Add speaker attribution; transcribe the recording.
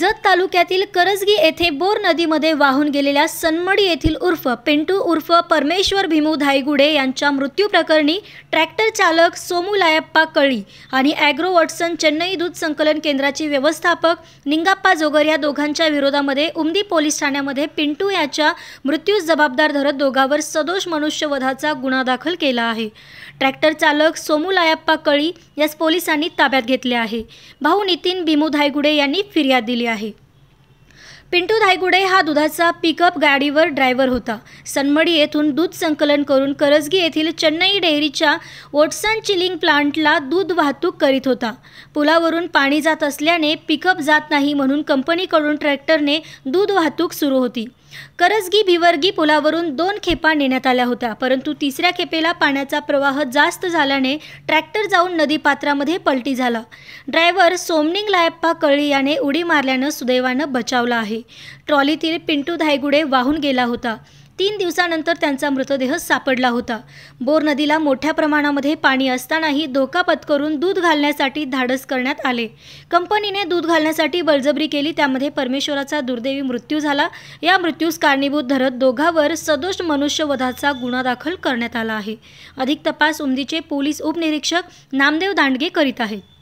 Speaker 1: जत तालुक्यातील करजगी येथे बोर नदीमध्ये वाहून गेलेल्या सनमडी येथील उर्फ पिंटू उर्फ परमेश्वर भीमू धायगुडे यांच्या मृत्यूप्रकरणी ट्रॅक्टर चालक सोमू लायप्पा कळी आणि ॲग्रो वॉटसन चेन्नई दूध संकलन केंद्राचे व्यवस्थापक निंगाप्पा जोगर या दोघांच्या विरोधामध्ये उमदी पोलीस ठाण्यामध्ये पिंटू याच्या मृत्यू जबाबदार धरत दोघांवर सदोष मनुष्यवधाचा गुन्हा दाखल केला आहे ट्रॅक्टर चालक सोमू लायप्पा कळी यास पोलिसांनी ताब्यात घेतले आहे भाऊ नितीन भीमू धायगुडे यांनी फिर्याद दिली केली आहे पिंटू धायगुडे हा दुधाचा पिकअप गाडीवर ड्रायव्हर होता सनमडी येथून दूध संकलन करून करजगी येथील चेन्नई डेअरीच्या वॉटसन चिलिंग प्लांटला दूध वाहतूक करीत होता पुलावरून पाणी जात असल्याने पिकअप जात नाही म्हणून कंपनीकडून ट्रॅक्टरने दूध वाहतूक सुरू होती करजगी भिवर्गी पुलावरून दोन खेपा नेण्यात आल्या होत्या परंतु तिसऱ्या खेपेला पाण्याचा प्रवाह जास्त झाल्याने ट्रॅक्टर जाऊन नदीपात्रामध्ये पलटी झाला ड्रायव्हर सोमनिंग लायप्पा कळी याने उडी मारल्यानं सुदैवानं बचावला आहे ट्रॉलीतील पिंटू धायगुडे वाहून गेला होता तीन दिवसानंतर त्यांचा मृतदेह सापडला होता बोर नदीला मोठ्या प्रमाणामध्ये पाणी असतानाही धोका पत्करून दूध घालण्यासाठी धाडस करण्यात आले कंपनीने दूध घालण्यासाठी बळजबरी केली त्यामध्ये परमेश्वराचा दुर्दैवी मृत्यू झाला या मृत्यूस कारणीभूत धरत दोघांवर सदोष मनुष्यवधाचा गुन्हा दाखल करण्यात आला आहे अधिक तपास उमदीचे पोलीस उपनिरीक्षक नामदेव दांडगे करीत आहेत